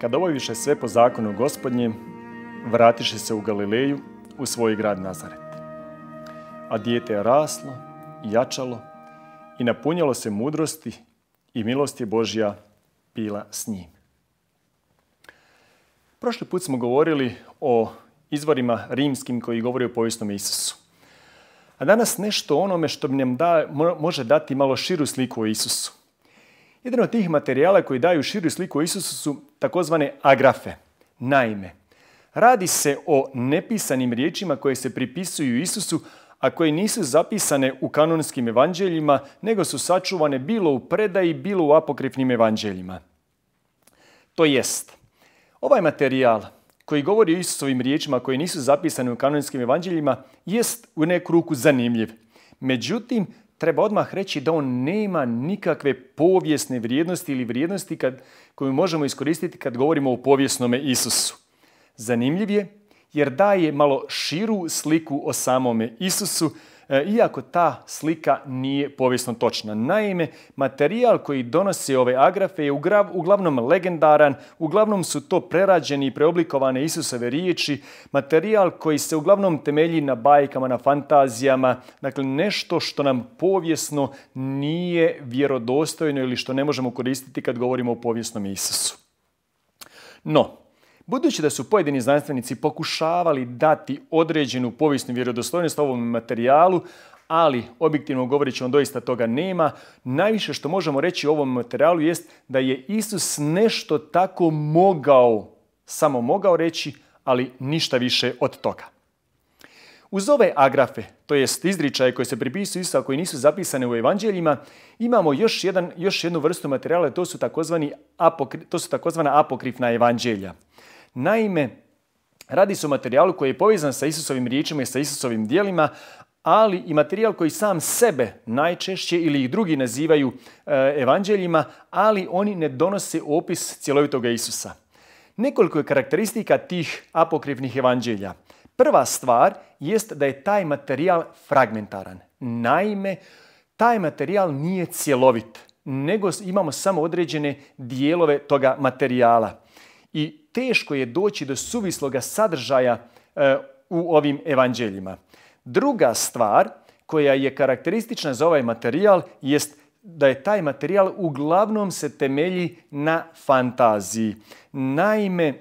Kad više sve po zakonu gospodnje, vratiše se u Galileju, u svoj grad Nazaret. A dijete je raslo, jačalo i napunjalo se mudrosti i milost je Božja bila s njim. Prošli put smo govorili o izvorima rimskim koji govori o povijesnom Isusu. A danas nešto onome što bi nam može dati malo širu sliku o Isusu. Jedan od tih materijala koji daju širu sliku o Isusu su takozvane agrafe. Naime, radi se o nepisanim riječima koje se pripisuju Isusu, a koje nisu zapisane u kanonskim evanđeljima, nego su sačuvane bilo u predaji, bilo u apokrifnim evanđeljima. To jest, ovaj materijal koji govori o Isusovim riječima koje nisu zapisane u kanonskim evanđeljima jest u neku ruku zanimljiv. Međutim, treba odmah reći da on nema nikakve povijesne vrijednosti ili vrijednosti kad, koju možemo iskoristiti kad govorimo o povijesnome Isusu. Zanimljiv je jer daje malo širu sliku o samome Isusu E, iako ta slika nije povijesno točna. Naime, materijal koji donosi ove agrafe je uglavnom legendaran, uglavnom su to prerađeni i preoblikovane Isusove riječi, materijal koji se uglavnom temelji na bajkama, na fantazijama, dakle nešto što nam povijesno nije vjerodostojno ili što ne možemo koristiti kad govorimo o povijesnom Isusu. No, Budući da su pojedini znanstvenici pokušavali dati određenu povijesnu vjerodostojnost ovom materijalu, ali objektivno govoreći on doista toga nema, najviše što možemo reći o ovom materijalu jest da je Isus nešto tako mogao, samo mogao reći, ali ništa više od toga. Uz ove agrafe, to jest izričaje koje se pripisuju Isusa, koji nisu zapisane u evanđeljima, imamo još, jedan, još jednu vrstu materijala, to su takozvana apokrifna evanđelja. Naime, radi se o materijalu koji je povezan sa Isusovim riječima i sa Isusovim dijelima, ali i materijal koji sam sebe najčešće ili ih drugi nazivaju e, evanđeljima, ali oni ne donose opis cjelovitoga Isusa. Nekoliko je karakteristika tih apokrifnih evanđelja. Prva stvar jest da je taj materijal fragmentaran. Naime, taj materijal nije cjelovit, nego imamo samo određene dijelove toga materijala i teško je doći do suvisloga sadržaja e, u ovim evanđeljima. Druga stvar koja je karakteristična za ovaj materijal jest da je taj materijal uglavnom se temelji na fantaziji. Naime,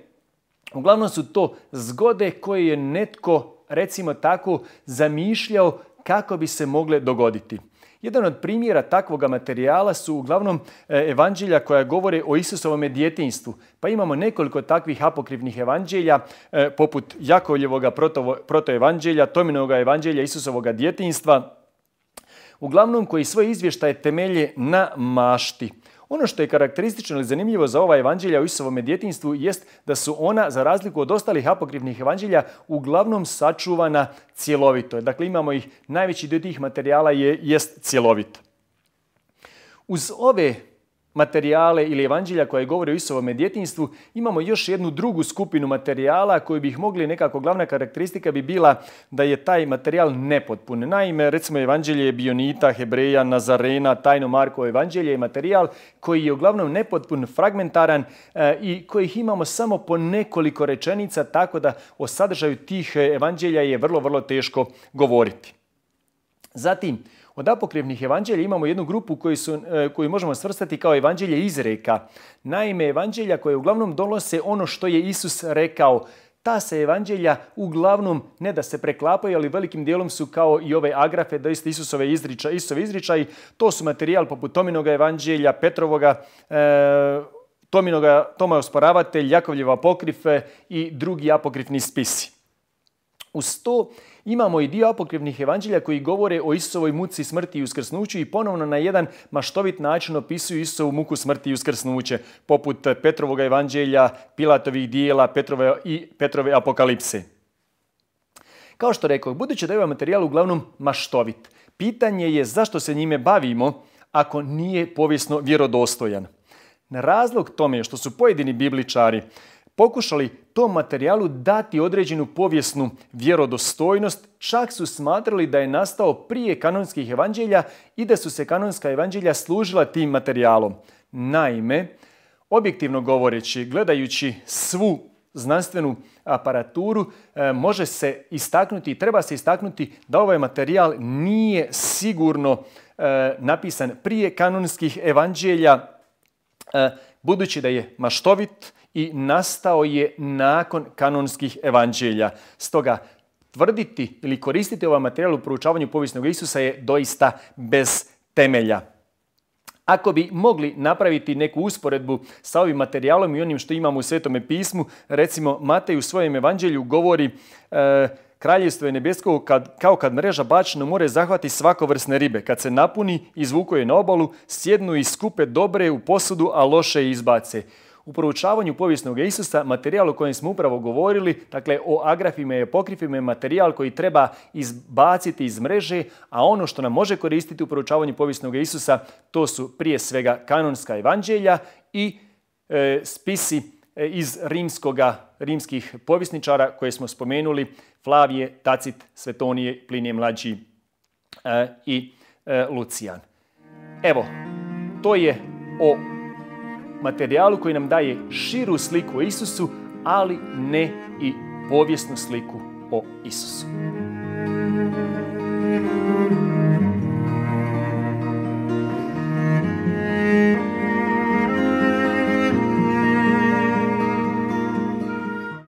uglavnom su to zgode koje je netko, recimo tako, zamišljao kako bi se mogle dogoditi. Jedan od primjera takvog materijala su uglavnom e, evanđelja koja govore o Isusovome djetinstvu. Pa imamo nekoliko takvih apokrivnih evanđelja, e, poput Jakovljevoga protoevanđelja, Tominoga evanđelja Isusovoga djetinstva, uglavnom koji svoje izvještaje temelje na mašti. Ono što je karakteristično ili zanimljivo za ova evanđelja u Isovom djetinstvu jest da su ona, za razliku od ostalih apokrivnih evanđelja, uglavnom sačuvana cjelovito. Dakle, imamo ih, najveći dio tih materijala je, jest cjelovit. Uz ove materijale ili evanđelja koje govore o Isovome djetinjstvu, imamo još jednu drugu skupinu materijala koju bih mogli nekako, glavna karakteristika bi bila da je taj materijal nepotpun. Naime, recimo evanđelje Bionita, Hebreja, Nazarena, tajno Marko evanđelje je materijal koji je uglavnom nepotpun, fragmentaran eh, i kojih imamo samo po nekoliko rečenica, tako da o sadržaju tih evanđelja je vrlo, vrlo teško govoriti. Zatim, od apokrivnih evanđelja imamo jednu grupu e, koju, možemo svrstati kao evanđelje izreka. Naime, evanđelja koje uglavnom donose ono što je Isus rekao. Ta se evanđelja uglavnom ne da se preklapaju, ali velikim dijelom su kao i ove agrafe, da isto Isusove izriča, To su materijal poput Tominoga evanđelja, Petrovoga, e, Tominoga, Toma je osporavatelj, Jakovljeva pokrife i drugi apokrifni spisi. Uz to imamo i dio apokrivnih evanđelja koji govore o Isusovoj muci smrti i uskrsnuću i ponovno na jedan maštovit način opisuju Isusovu muku smrti i uskrsnuće, poput Petrovog evanđelja, Pilatovih dijela Petrove i Petrove apokalipse. Kao što rekao, budući da je ovaj materijal uglavnom maštovit, pitanje je zašto se njime bavimo ako nije povijesno vjerodostojan. Na razlog tome što su pojedini bibličari pokušali tom materijalu dati određenu povijesnu vjerodostojnost, čak su smatrali da je nastao prije kanonskih evanđelja i da su se kanonska evanđelja služila tim materijalom. Naime, objektivno govoreći, gledajući svu znanstvenu aparaturu, e, može se istaknuti i treba se istaknuti da ovaj materijal nije sigurno e, napisan prije kanonskih evanđelja, e, budući da je maštovit, i nastao je nakon kanonskih evanđelja. Stoga, tvrditi ili koristiti ovaj materijal u proučavanju povijesnog Isusa je doista bez temelja. Ako bi mogli napraviti neku usporedbu sa ovim materijalom i onim što imamo u Svetome pismu, recimo Matej u svojem evanđelju govori e, Kraljevstvo je nebesko kad, kao kad mreža bačno more zahvati svakovrsne ribe. Kad se napuni, izvuko je na obalu, sjednu i skupe dobre u posudu, a loše izbace. U proučavanju povijesnog Isusa materijal o kojem smo upravo govorili, dakle o agrafime i apokrifima, je materijal koji treba izbaciti iz mreže, a ono što nam može koristiti u proučavanju povijesnog Isusa to su prije svega kanonska evanđelja i e, spisi e, iz rimskih povjesničara koje smo spomenuli, Flavije, Tacit, Svetonije, Plinije Mlađi e, i Lucijan. Evo, to je o materijalu koji nam daje širu sliku o Isusu, ali ne i povijesnu sliku o Isusu.